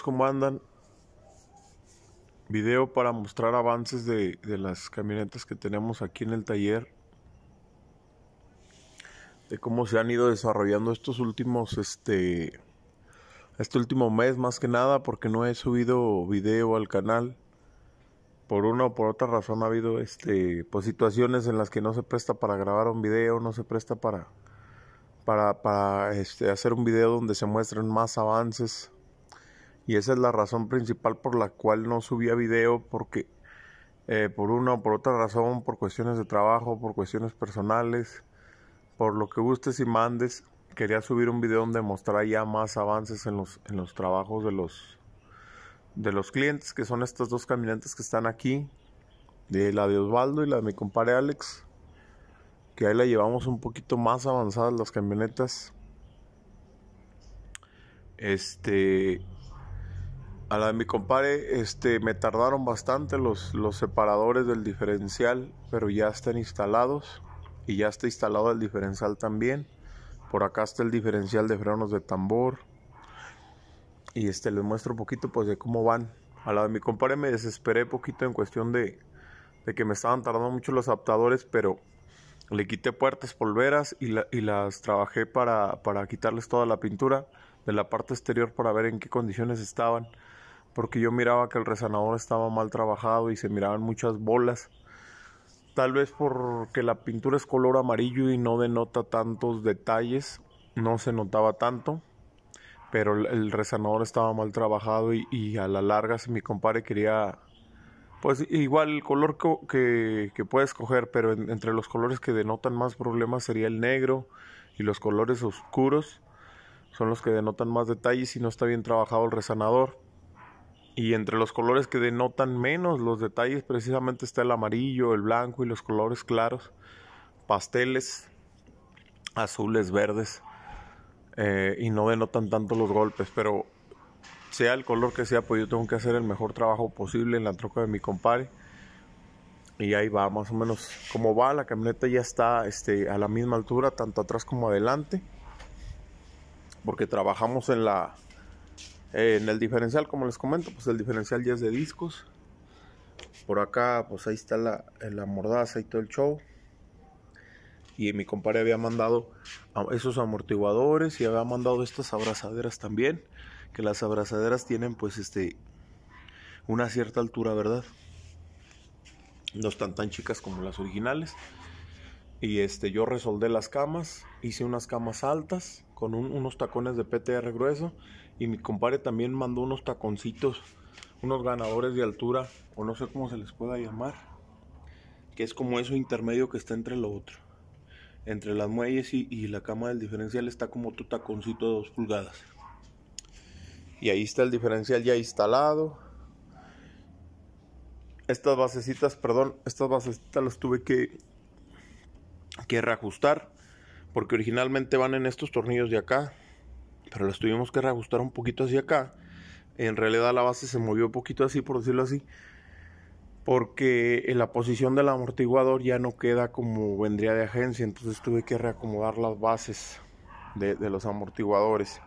Como ¿Cómo andan? Video para mostrar avances de, las camionetas que tenemos aquí en el taller. De cómo se han ido desarrollando estos últimos, este, este último mes más que nada, porque no he subido video al canal. Por una o por otra razón ha habido, este, pues situaciones en las que no se presta para grabar un video, no se presta para, para, este, hacer un video donde se muestren más avances y esa es la razón principal por la cual no subía video porque eh, por una o por otra razón, por cuestiones de trabajo, por cuestiones personales, por lo que gustes y mandes, quería subir un video donde mostraría ya más avances en los, en los trabajos de los, de los clientes, que son estas dos caminantes que están aquí, de la de Osvaldo y la de mi compadre Alex, que ahí la llevamos un poquito más avanzadas las camionetas. Este, a la de mi compadre, este, me tardaron bastante los, los separadores del diferencial, pero ya están instalados y ya está instalado el diferencial también. Por acá está el diferencial de frenos de tambor. Y este les muestro un poquito pues de cómo van. A la de mi compadre me desesperé poquito en cuestión de, de que me estaban tardando mucho los adaptadores, pero le quité puertas, polveras y, y las trabajé para, para quitarles toda la pintura de la parte exterior para ver en qué condiciones estaban porque yo miraba que el resanador estaba mal trabajado y se miraban muchas bolas. Tal vez porque la pintura es color amarillo y no denota tantos detalles, no se notaba tanto, pero el resanador estaba mal trabajado y, a la larga si mi compadre quería, pues igual el color que, puede escoger, pero entre los colores que denotan más problemas sería el negro y los colores oscuros son los que denotan más detalles y no está bien trabajado el resanador. Y entre los colores que denotan menos los detalles precisamente está el amarillo, el blanco y los colores claros, pasteles, azules, verdes, eh, y no denotan tanto los golpes, pero sea el color que sea, pues yo tengo que hacer el mejor trabajo posible en la troca de mi compadre. Y ahí va, más o menos como va, la camioneta ya está este, a la misma altura, tanto atrás como adelante, porque trabajamos en la en el diferencial, como les comento, pues el diferencial ya es de discos. Por acá, pues ahí está la, la mordaza y todo el show. Y mi compadre había mandado esos amortiguadores y había mandado estas abrazaderas también. Que las abrazaderas tienen pues este una cierta altura, ¿verdad? No están tan chicas como las originales. Y este, yo resoldé las camas, hice unas camas altas con unos tacones de PTR grueso y mi compadre también mandó unos taconcitos, unos ganadores de altura, o no sé cómo se les pueda llamar, que es como eso intermedio que está entre lo otro. Entre las muelles y, la cama del diferencial está como tu taconcito de 2 pulgadas. Y ahí está el diferencial ya instalado. Estas basecitas, perdón, estas basecitas las tuve que, que reajustar porque originalmente van en estos tornillos de acá pero las tuvimos que reajustar un poquito hacia acá. En realidad la base se movió un poquito así, por decirlo así, porque en la posición del amortiguador ya no queda como vendría de agencia, entonces tuve que reacomodar las bases de, de los amortiguadores.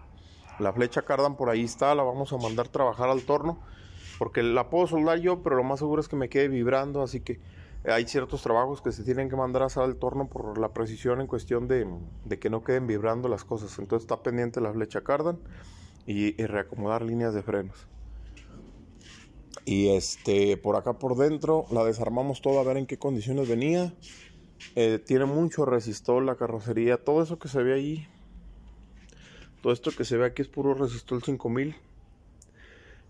La flecha cardan por ahí está, la vamos a mandar trabajar al torno, porque la puedo soldar yo, pero lo más seguro es que me quede vibrando, así que hay ciertos trabajos que se tienen que mandar a hacer al torno por la precisión en cuestión de, que no queden vibrando las cosas. Entonces está pendiente la flecha cardan y, reacomodar líneas de frenos. Y este, por acá por dentro la desarmamos toda a ver en qué condiciones venía. Eh, tiene mucho resistor la carrocería. Todo eso que se ve ahí, todo esto que se ve aquí es puro resistor 5000.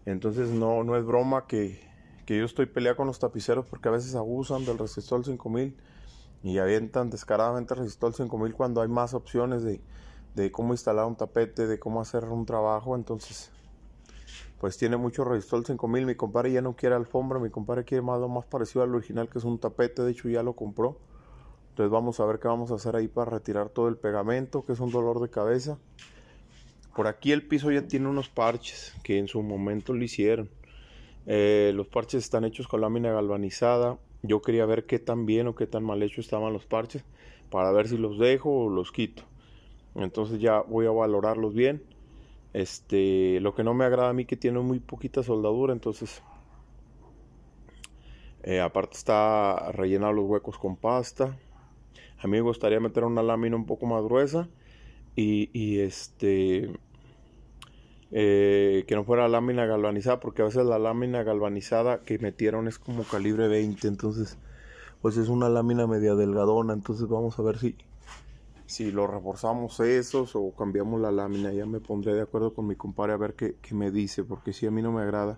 Entonces no, no es broma que, que yo estoy peleado con los tapiceros porque a veces abusan del resistor 5000 y avientan descaradamente el resistor 5000 cuando hay más opciones de, cómo instalar un tapete, de cómo hacer un trabajo. Entonces, pues tiene mucho resistor 5000. Mi compadre ya no quiere alfombra, mi compadre quiere más más parecido al original que es un tapete. De hecho, ya lo compró. Entonces, vamos a ver qué vamos a hacer ahí para retirar todo el pegamento, que es un dolor de cabeza. Por aquí el piso ya tiene unos parches que en su momento lo hicieron eh, los parches están hechos con lámina galvanizada. Yo quería ver qué tan bien o qué tan mal hecho estaban los parches para ver si los dejo o los quito. Entonces ya voy a valorarlos bien. Este, lo que no me agrada a mí que tiene muy poquita soldadura, entonces eh, aparte está rellenado los huecos con pasta. A mí me gustaría meter una lámina un poco más gruesa y este eh, que no fuera lámina galvanizada, porque a veces la lámina galvanizada que metieron es como calibre 20, entonces pues es una lámina media delgadona, entonces vamos a ver si, si lo reforzamos esos o cambiamos la lámina, ya me pondré de acuerdo con mi compadre a ver qué, me dice, porque si a mí no me agrada,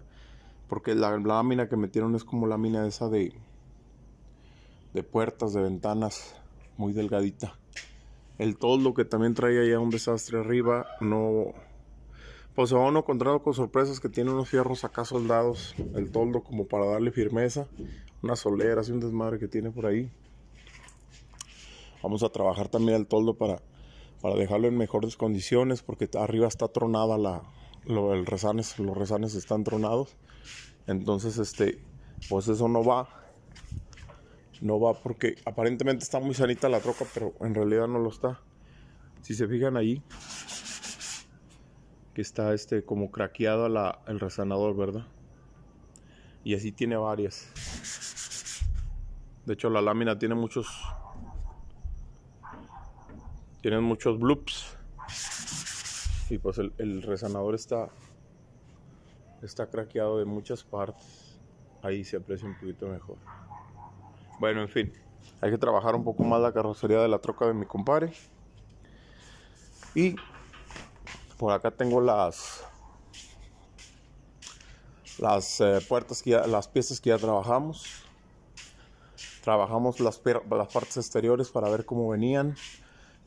porque la, lámina que metieron es como lámina esa de, de puertas, de ventanas, muy delgadita. El toldo que también traía ya un desastre arriba, no, pues se va a encontrar con sorpresas que tiene unos fierros acá soldados, el toldo como para darle firmeza, unas soleras y un desmadre que tiene por ahí. Vamos a trabajar también el toldo para, para dejarlo en mejores condiciones porque arriba está tronada la, el los rezanes están tronados. Entonces, este, pues eso no va. No va porque aparentemente está muy sanita la troca, pero en realidad no lo está. Si se fijan ahí que está este como craqueado el resanador, ¿verdad? Y así tiene varias. De hecho, la lámina tiene muchos. Tienen muchos bloops. Y pues el, el resanador está. Está craqueado de muchas partes. Ahí se aprecia un poquito mejor. Bueno, en fin. Hay que trabajar un poco más la carrocería de la troca de mi compadre. Y por acá tengo las las eh, puertas que las piezas que ya trabajamos. Trabajamos las, las partes exteriores para ver cómo venían.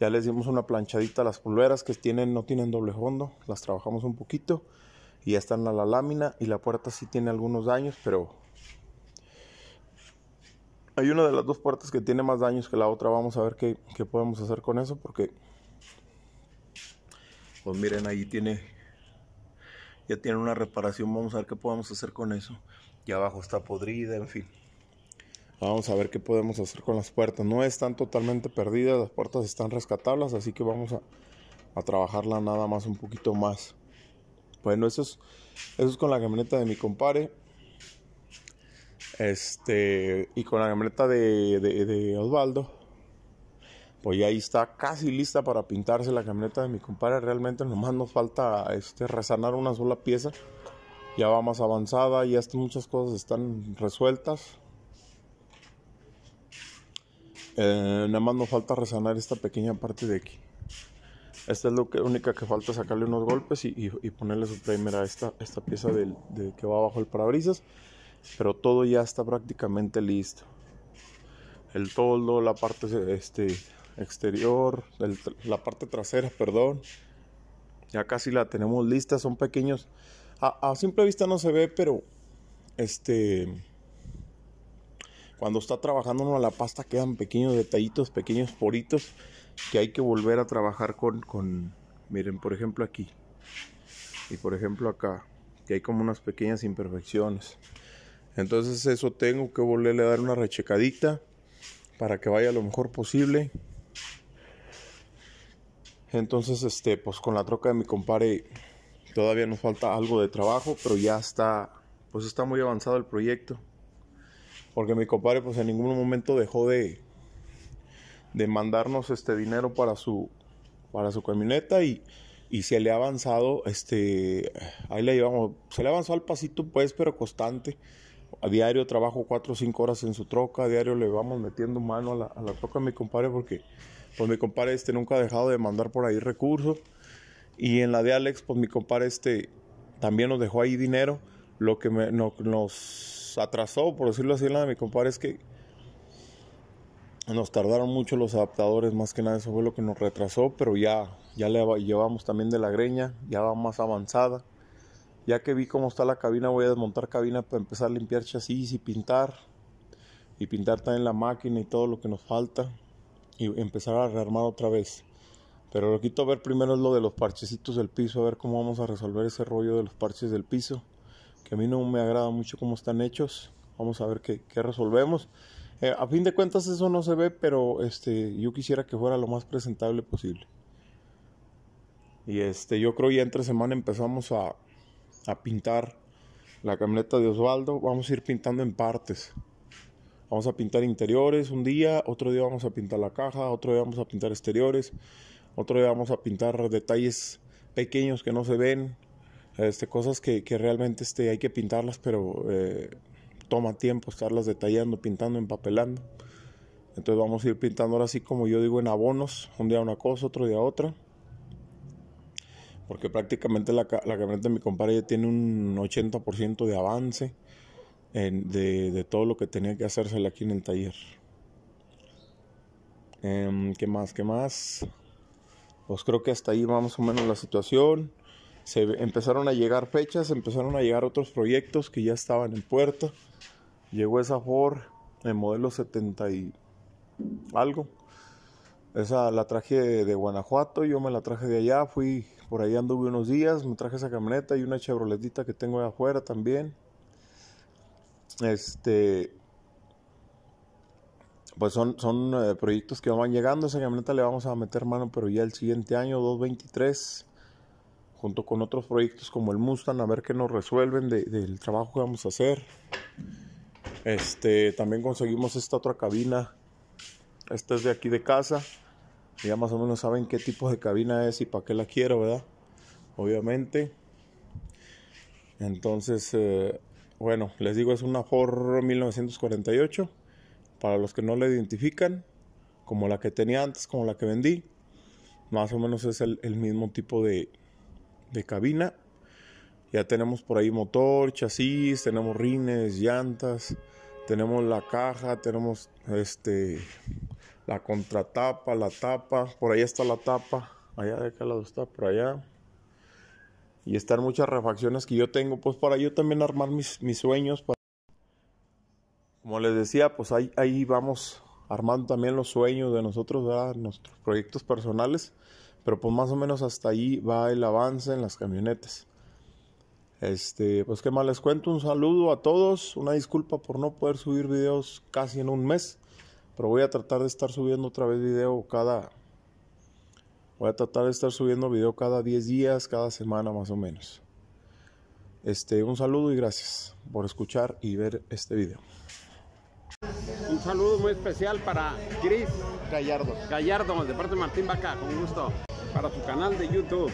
Ya les dimos una planchadita a las pulveras que tienen, no tienen doble fondo. Las trabajamos un poquito y ya están a la lámina. Y la puerta sí tiene algunos daños, pero hay una de las dos puertas que tiene más daños que la otra. Vamos a ver qué, qué podemos hacer con eso porque pues miren, ahí tiene, ya tiene una reparación, vamos a ver qué podemos hacer con eso. Y abajo está podrida, en fin. Vamos a ver qué podemos hacer con las puertas. No están totalmente perdidas, las puertas están rescatables, así que vamos a, trabajarla nada más un poquito más. Bueno, eso es, con la camioneta de mi compadre. Este, y con la camioneta de, de, de Osvaldo pues ya ahí está casi lista para pintarse la camioneta de mi compadre. Realmente nomás nos falta este, resanar una sola pieza. Ya va más avanzada, ya muchas cosas están resueltas. Eh, nada más nos falta resanar esta pequeña parte de aquí. Esta es lo que, única que falta, sacarle unos golpes y, ponerle su primer a esta, pieza que va abajo el parabrisas. Pero todo ya está prácticamente listo. El todo la parte este, exterior, la parte trasera, perdón. Ya casi la tenemos lista, son pequeños. A, simple vista no se ve, pero este cuando está trabajando uno la pasta quedan pequeños detallitos, pequeños poritos que hay que volver a trabajar con, con miren, por ejemplo aquí y por ejemplo acá, que hay como unas pequeñas imperfecciones. Entonces eso tengo que volverle a dar una rechecadita para que vaya lo mejor posible entonces, este, pues con la troca de mi compadre todavía nos falta algo de trabajo, pero ya está, pues está muy avanzado el proyecto. Porque mi compadre pues en ningún momento dejó de, de mandarnos este dinero para su, para su camioneta y, y se le ha avanzado, este, ahí le llevamos, se le avanzó al pasito pues, pero constante a diario trabajo 4 o 5 horas en su troca, a diario le vamos metiendo mano a la, troca a mi compadre porque pues mi compadre este nunca ha dejado de mandar por ahí recursos y en la de Alex pues mi compadre este también nos dejó ahí dinero, lo que nos atrasó, por decirlo así, la de mi compadre es que nos tardaron mucho los adaptadores, más que nada eso fue lo que nos retrasó, pero ya, ya le llevamos también de la greña, ya va más avanzada. Ya que vi cómo está la cabina, voy a desmontar cabina para empezar a limpiar chasis y pintar. Y pintar también la máquina y todo lo que nos falta. Y empezar a rearmar otra vez. Pero lo quito a ver primero es lo de los parchecitos del piso, a ver cómo vamos a resolver ese rollo de los parches del piso. Que a mí no me agrada mucho cómo están hechos. Vamos a ver qué, resolvemos. Eh, a fin de cuentas eso no se ve, pero este, yo quisiera que fuera lo más presentable posible. Y este, yo creo ya entre semana empezamos a, a pintar la camioneta de Osvaldo. Vamos a ir pintando en partes. Vamos a pintar interiores un día, otro día vamos a pintar la caja, otro día vamos a pintar exteriores, otro día vamos a pintar detalles pequeños que no se ven, este, cosas que, realmente este, hay que pintarlas, pero eh, toma tiempo estarlas detallando, pintando, empapelando. Entonces vamos a ir pintando ahora así como yo digo en abonos, un día una cosa, otro día otra porque prácticamente la, la camioneta de mi compadre ya tiene un 80% de avance de, de, todo lo que tenía que hacerse aquí en el taller. Em, ¿Qué más? ¿Qué más? Pues creo que hasta ahí va más o menos la situación. Se empezaron a llegar fechas, empezaron a llegar otros proyectos que ya estaban en puerta. Llegó esa Ford en modelo 70 y algo. Esa la traje de Guanajuato, yo me la traje de allá, fui por ahí anduve unos días, me traje esa camioneta y una Chevroletita que tengo afuera también. Este, pues son, son eh, proyectos que van llegando. Esa camioneta le vamos a meter mano, pero ya el siguiente año, 2023. junto con otros proyectos como el Mustang, a ver qué nos resuelven del trabajo que vamos a hacer. Este, también conseguimos esta otra cabina. Esta es de aquí de casa ya más o menos saben qué tipo de cabina es y para qué la quiero, ¿verdad? Obviamente. Entonces, eh, bueno, les digo, es una Ford 1948. Para los que no la identifican, como la que tenía antes, como la que vendí, más o menos es el, mismo tipo de, de cabina. Ya tenemos por ahí motor, chasis, tenemos rines, llantas, tenemos la caja, tenemos este la contratapa, la tapa, por ahí está la tapa, allá de qué lado está, por allá. Y están muchas refacciones que yo tengo, pues para yo también armar mis, mis sueños. Para... Pues. Como les decía, pues ahí, ahí vamos armando también los sueños de nosotros, ¿verdad? nuestros proyectos personales. Pero pues más o menos hasta ahí va el avance en las camionetas. Este, pues qué más les cuento, un saludo a todos, una disculpa por no poder subir videos casi en un mes. Pero voy a tratar de estar subiendo otra vez video cada... Voy a tratar de estar subiendo video cada 10 días, cada semana más o menos. Este, un saludo y gracias por escuchar y ver este video. Un saludo muy especial para Chris Gallardo. Gallardo, de parte de Martín Vaca, con gusto, para su canal de YouTube.